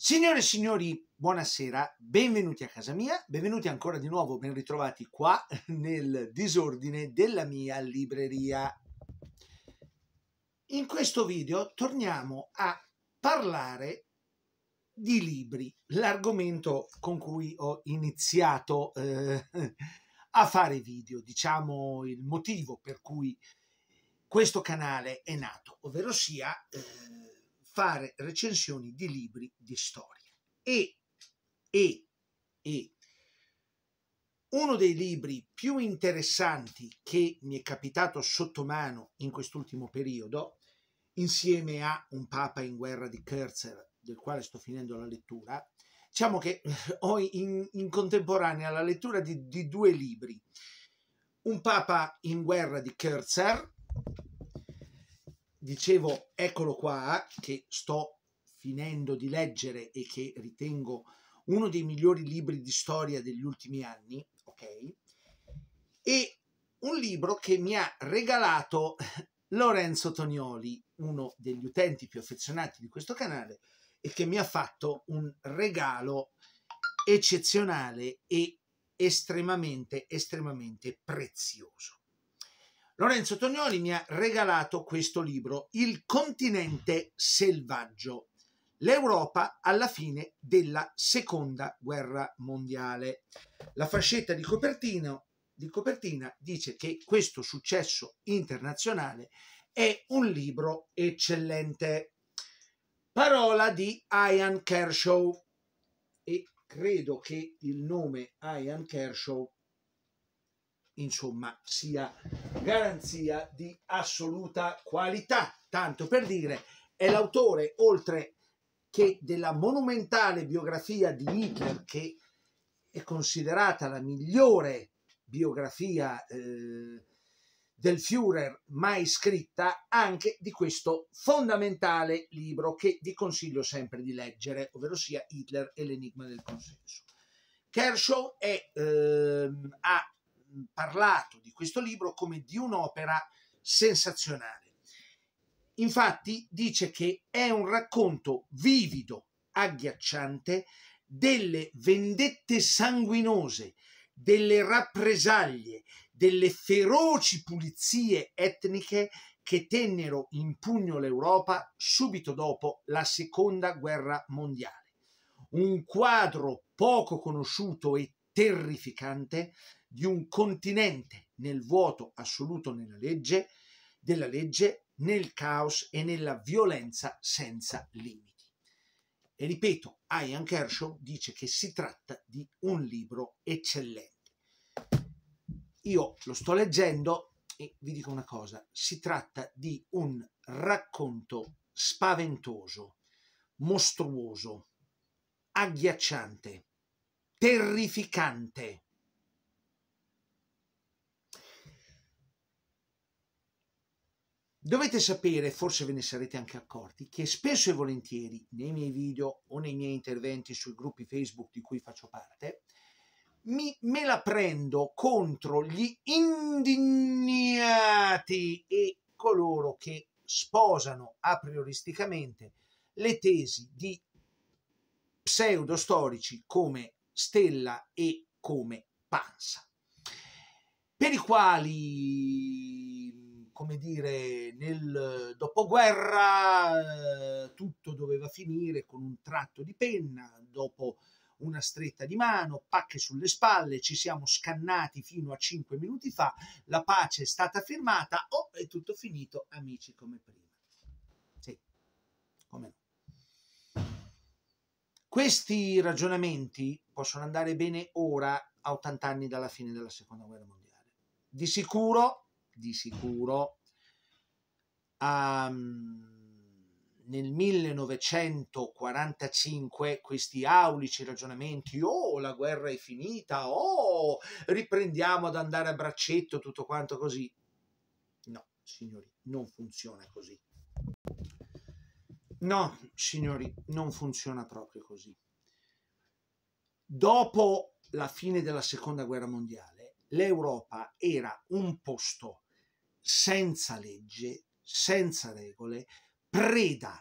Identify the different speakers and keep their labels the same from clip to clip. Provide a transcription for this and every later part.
Speaker 1: Signore e signori, buonasera, benvenuti a casa mia, benvenuti ancora di nuovo, ben ritrovati qua nel disordine della mia libreria. In questo video torniamo a parlare di libri, l'argomento con cui ho iniziato eh, a fare video, diciamo il motivo per cui questo canale è nato, ovvero sia... Eh, fare recensioni di libri di storia. E, e, e uno dei libri più interessanti che mi è capitato sotto mano in quest'ultimo periodo, insieme a Un Papa in guerra di Kerzer, del quale sto finendo la lettura, diciamo che ho in, in contemporanea la lettura di, di, due libri. Un Papa in guerra di Kerzer, dicevo, eccolo qua, che sto finendo di leggere e che ritengo uno dei migliori libri di storia degli ultimi anni, ok? E un libro che mi ha regalato Lorenzo Tonioli, uno degli utenti più affezionati di questo canale, e che mi ha fatto un regalo eccezionale e estremamente, estremamente prezioso. Lorenzo Tognoli mi ha regalato questo libro, Il continente selvaggio, l'Europa alla fine della seconda guerra mondiale. La fascetta di copertina, di copertina dice che questo successo internazionale è un libro eccellente. Parola di Ian Kershaw e credo che il nome Ian Kershaw insomma sia garanzia di assoluta qualità. Tanto per dire, è l'autore, oltre che della monumentale biografia di Hitler, che è considerata la migliore biografia eh, del Führer mai scritta, anche di questo fondamentale libro che vi consiglio sempre di leggere, ovvero sia Hitler e l'enigma del consenso. Kershaw è, eh, ha parlato di questo libro come di un'opera sensazionale. Infatti dice che è un racconto vivido, agghiacciante, delle vendette sanguinose, delle rappresaglie, delle feroci pulizie etniche che tennero in pugno l'Europa subito dopo la seconda guerra mondiale. Un quadro poco conosciuto e terrificante di un continente nel vuoto assoluto nella legge, della legge, nel caos e nella violenza senza limiti. E ripeto, Ian Kershaw dice che si tratta di un libro eccellente. Io lo sto leggendo e vi dico una cosa, si tratta di un racconto spaventoso, mostruoso, agghiacciante, terrificante. Dovete sapere, forse ve ne sarete anche accorti, che spesso e volentieri nei miei video o nei miei interventi sui gruppi Facebook di cui faccio parte, mi, me la prendo contro gli indignati e coloro che sposano a prioristicamente le tesi di pseudostorici come Stella e come Pansa, per i quali, come dire, nel dopoguerra eh, tutto doveva finire con un tratto di penna, dopo una stretta di mano, pacche sulle spalle, ci siamo scannati fino a cinque minuti fa, la pace è stata firmata, oh, è tutto finito, amici come prima. Sì, come no. Questi ragionamenti possono andare bene ora, a 80 anni dalla fine della seconda guerra mondiale. Di sicuro, di sicuro, um, nel 1945 questi aulici ragionamenti, oh la guerra è finita, oh riprendiamo ad andare a braccetto, tutto quanto così. No, signori, non funziona così. No, signori, non funziona proprio così. Dopo la fine della seconda guerra mondiale, l'Europa era un posto senza legge, senza regole, preda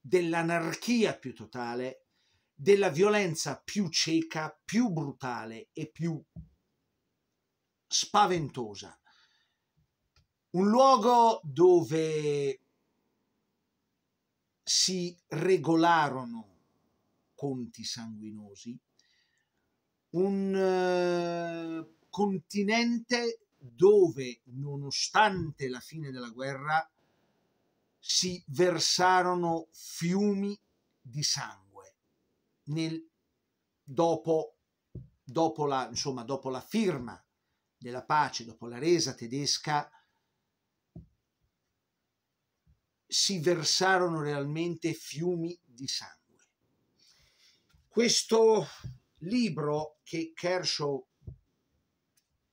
Speaker 1: dell'anarchia più totale, della violenza più cieca, più brutale e più spaventosa. Un luogo dove si regolarono conti sanguinosi, un uh, continente dove, nonostante la fine della guerra, si versarono fiumi di sangue nel, dopo, dopo, la, insomma, dopo la firma della pace, dopo la resa tedesca si versarono realmente fiumi di sangue. Questo libro che Kershaw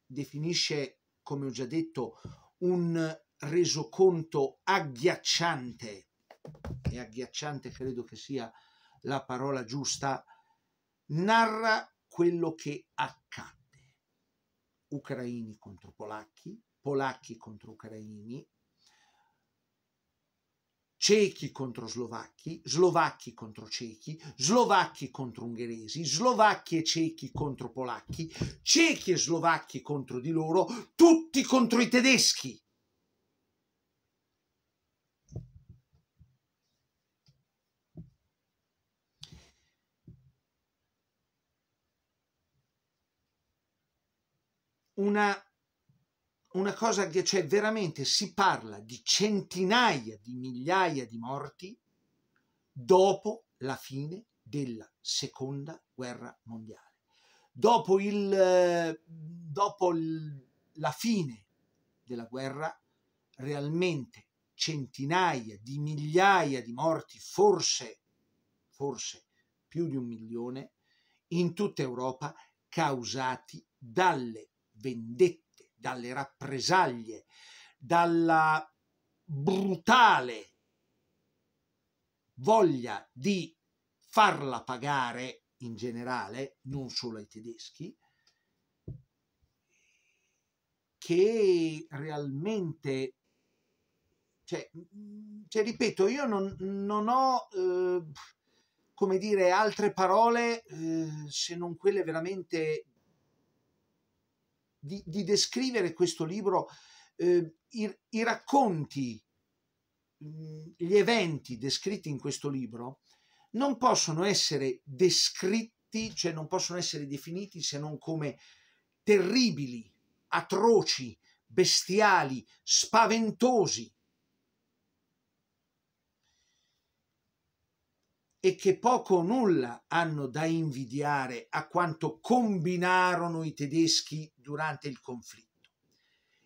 Speaker 1: definisce, come ho già detto, un resoconto agghiacciante, e agghiacciante credo che sia la parola giusta, narra quello che accadde. Ucraini contro polacchi, polacchi contro ucraini, cechi contro slovacchi, slovacchi contro cechi, slovacchi contro ungheresi, slovacchi e cechi contro polacchi, cechi e slovacchi contro di loro, tutti contro i tedeschi. Una una cosa che cioè veramente si parla di centinaia di migliaia di morti dopo la fine della seconda guerra mondiale, dopo, il, dopo il, la fine della guerra realmente centinaia di migliaia di morti, forse, forse più di un milione, in tutta Europa causati dalle vendette dalle rappresaglie, dalla brutale voglia di farla pagare in generale, non solo ai tedeschi, che realmente, cioè, mhmm, cioè ripeto, io non, non ho, eh, come dire, altre parole eh, se non quelle veramente di, di descrivere questo libro, eh, i, i, racconti, mm, gli eventi descritti in questo libro non possono essere descritti, cioè non possono essere definiti se non come terribili, atroci, bestiali, spaventosi, e che poco o nulla hanno da invidiare a quanto combinarono i tedeschi durante il conflitto.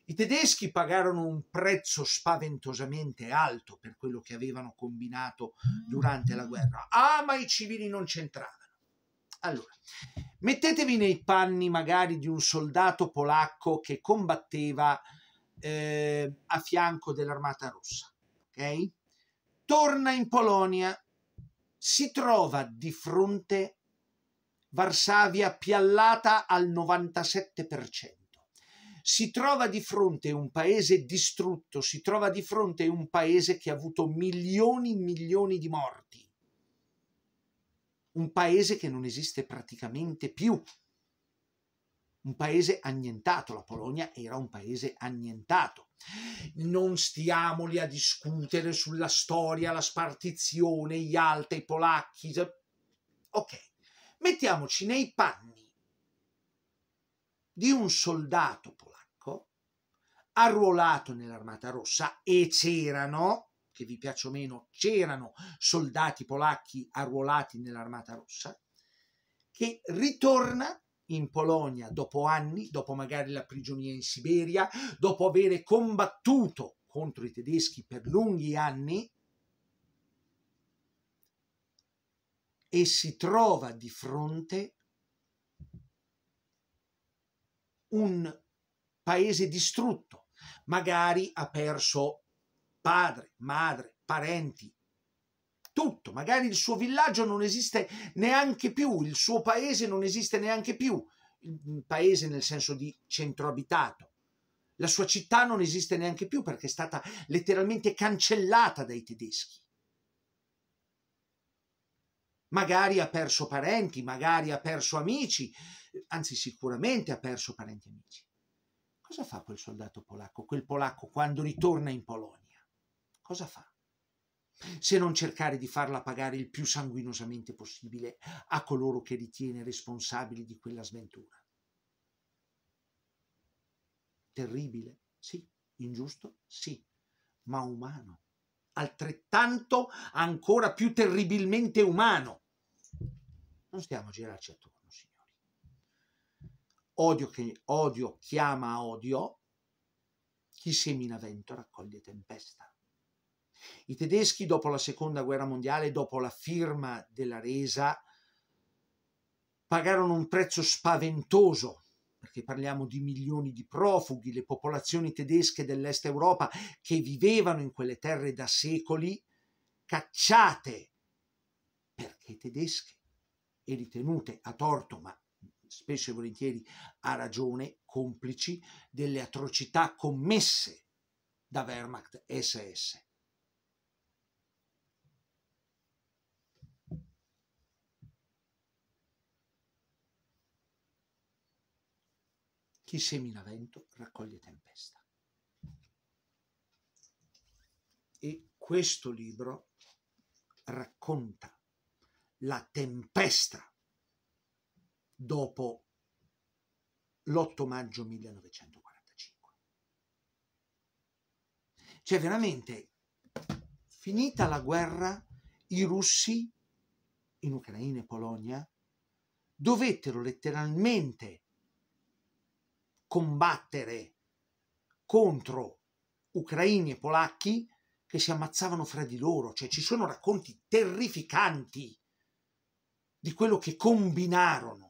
Speaker 1: I tedeschi pagarono un prezzo spaventosamente alto per quello che avevano combinato mm. durante la guerra. Ah, ma i civili non c'entravano. Allora, mettetevi nei panni magari di un soldato polacco che combatteva eh, a fianco dell'armata rossa, ok? Torna in Polonia si trova di fronte Varsavia piallata al 97%. Si trova di fronte un paese distrutto, si trova di fronte un paese che ha avuto milioni e milioni di morti. Un paese che non esiste praticamente più. Un paese annientato, la Polonia era un paese annientato non stiamo lì a discutere sulla storia, la spartizione, gli altri, i polacchi. Ok, mettiamoci nei panni di un soldato polacco arruolato nell'Armata Rossa e c'erano, che vi piaccio meno, c'erano soldati polacchi arruolati nell'Armata Rossa, che ritorna in Polonia dopo anni, dopo magari la prigionia in Siberia, dopo avere combattuto contro i tedeschi per lunghi anni, e si trova di fronte un paese distrutto, magari ha perso padre, madre, parenti, tutto, magari il suo villaggio non esiste neanche più, il suo paese non esiste neanche più, il paese nel senso di centro abitato. La sua città non esiste neanche più perché è stata letteralmente cancellata dai tedeschi. Magari ha perso parenti, magari ha perso amici, anzi sicuramente ha perso parenti e amici. Cosa fa quel soldato polacco, quel polacco quando ritorna in Polonia? Cosa fa? se non cercare di farla pagare il più sanguinosamente possibile a coloro che ritiene responsabili di quella sventura. Terribile, sì, ingiusto, sì, ma umano, altrettanto ancora più terribilmente umano. Non stiamo a girarci attorno, signori. Odio, che, odio chiama odio, chi semina vento raccoglie tempesta. I tedeschi dopo la seconda guerra mondiale, dopo la firma della resa, pagarono un prezzo spaventoso, perché parliamo di milioni di profughi, le popolazioni tedesche dell'est Europa che vivevano in quelle terre da secoli, cacciate perché tedesche e ritenute a torto, ma spesso e volentieri a ragione, complici delle atrocità commesse da Wehrmacht SS. Chi semina vento raccoglie tempesta. E questo libro racconta la tempesta dopo l'8 maggio 1945. Cioè veramente, finita la guerra, i russi in Ucraina e Polonia dovettero letteralmente combattere contro ucraini e polacchi che si ammazzavano fra di loro, cioè ci sono racconti terrificanti di quello che combinarono.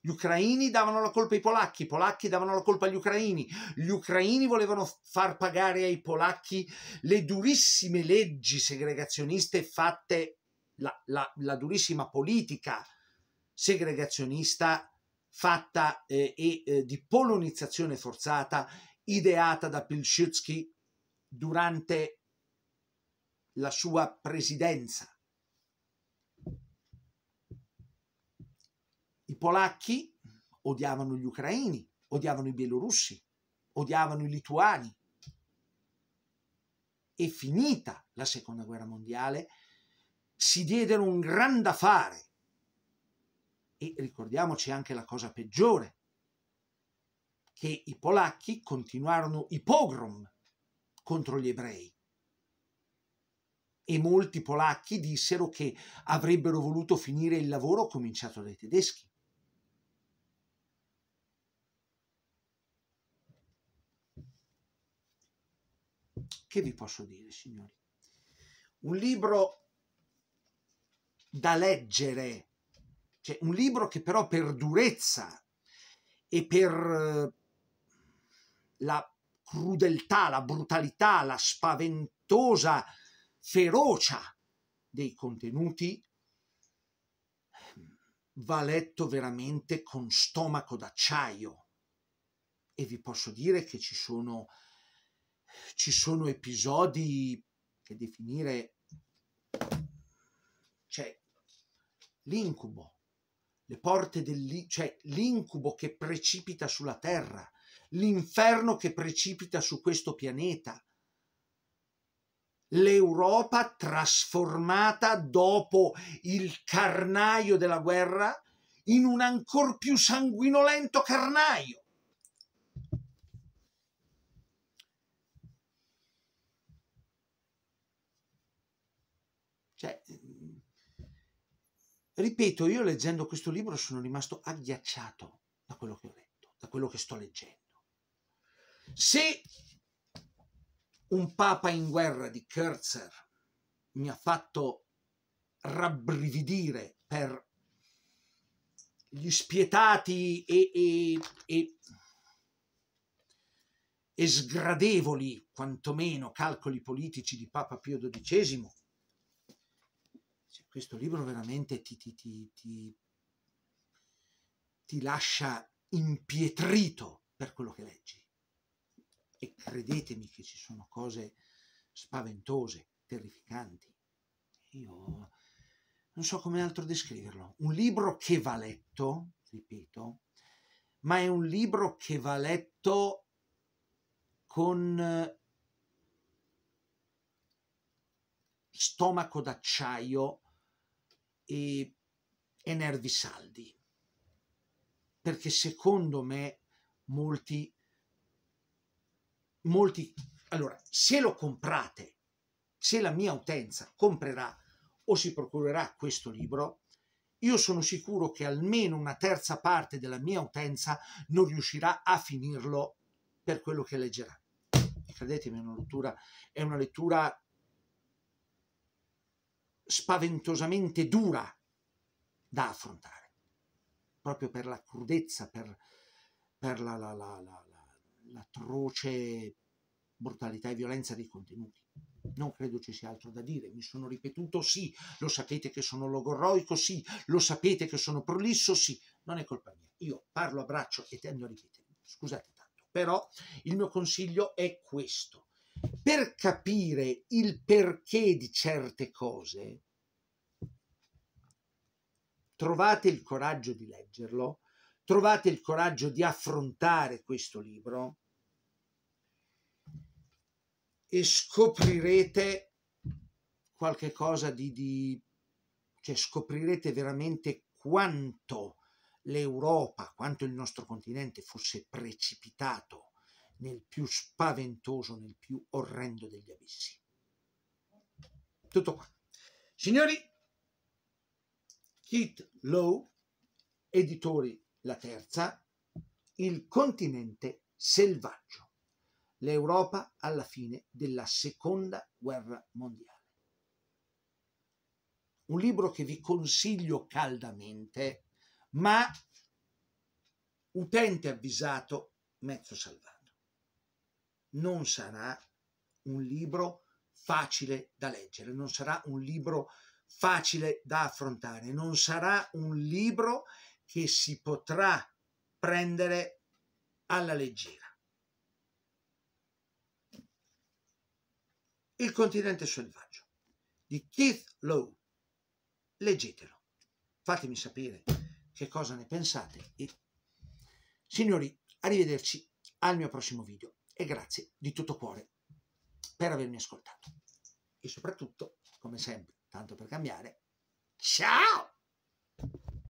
Speaker 1: Gli ucraini davano la colpa ai polacchi, i polacchi davano la colpa agli ucraini, gli ucraini volevano far pagare ai polacchi le durissime leggi segregazioniste fatte, la, la, la durissima politica segregazionista fatta eh, eh, di polonizzazione forzata ideata da Pilsudski durante la sua presidenza. I polacchi odiavano gli ucraini, odiavano i bielorussi, odiavano i lituani. E finita la seconda guerra mondiale, si diedero un gran da fare e ricordiamoci anche la cosa peggiore, che i polacchi continuarono i pogrom contro gli ebrei. E molti polacchi dissero che avrebbero voluto finire il lavoro cominciato dai tedeschi. Che vi posso dire, signori? Un libro da leggere cioè, un libro che però per durezza e per eh, la crudeltà, la brutalità, la spaventosa ferocia dei contenuti va letto veramente con stomaco d'acciaio. E vi posso dire che ci sono, ci sono episodi che definire... cioè l'incubo le porte dell'incubo, cioè l'incubo che precipita sulla terra, l'inferno che precipita su questo pianeta. L'Europa trasformata dopo il carnaio della guerra in un ancor più sanguinolento carnaio Ripeto, io leggendo questo libro sono rimasto agghiacciato da quello che ho letto, da quello che sto leggendo. Se un Papa in guerra di Kerzer mi ha fatto rabbrividire per gli spietati e, e, e, e sgradevoli, quantomeno, calcoli politici di Papa Pio XII, cioè, questo libro veramente ti, ti, ti, ti, lascia impietrito per quello che leggi. E credetemi che ci sono cose spaventose, terrificanti. Io non so come altro descriverlo. Un libro che va letto, ripeto, ma è un libro che va letto con eh, stomaco d'acciaio e, e nervi saldi, perché secondo me molti, molti, allora, se lo comprate, se la mia utenza comprerà o si procurerà questo libro, io sono sicuro che almeno una terza parte della mia utenza non riuscirà a finirlo per quello che leggerà. Credetemi, una lettura, è una lettura spaventosamente dura da affrontare, proprio per la crudezza, per, per la, la, la, l'atroce brutalità e violenza dei contenuti. Non credo ci sia altro da dire, mi sono ripetuto sì, lo sapete che sono logorroico, sì, lo sapete che sono prolisso, sì, non è colpa mia. Io parlo a braccio e tendo a ripetere, scusate tanto, però il mio consiglio è questo per capire il perché di certe cose, trovate il coraggio di leggerlo, trovate il coraggio di affrontare questo libro e scoprirete qualche cosa di, di cioè scoprirete veramente quanto l'Europa, quanto il nostro continente fosse precipitato nel più spaventoso, nel più orrendo degli abissi. Tutto qua. Signori, Keith Lowe, editori La Terza, Il continente selvaggio, l'Europa alla fine della seconda guerra mondiale. Un libro che vi consiglio caldamente, ma utente avvisato, mezzo salvato non sarà un libro facile da leggere, non sarà un libro facile da affrontare, non sarà un libro che si potrà prendere alla leggera. Il continente selvaggio di Keith Lowe. Leggetelo, fatemi sapere che cosa ne pensate e signori, arrivederci al mio prossimo video e grazie di tutto cuore per avermi ascoltato. E soprattutto, come sempre, tanto per cambiare, ciao!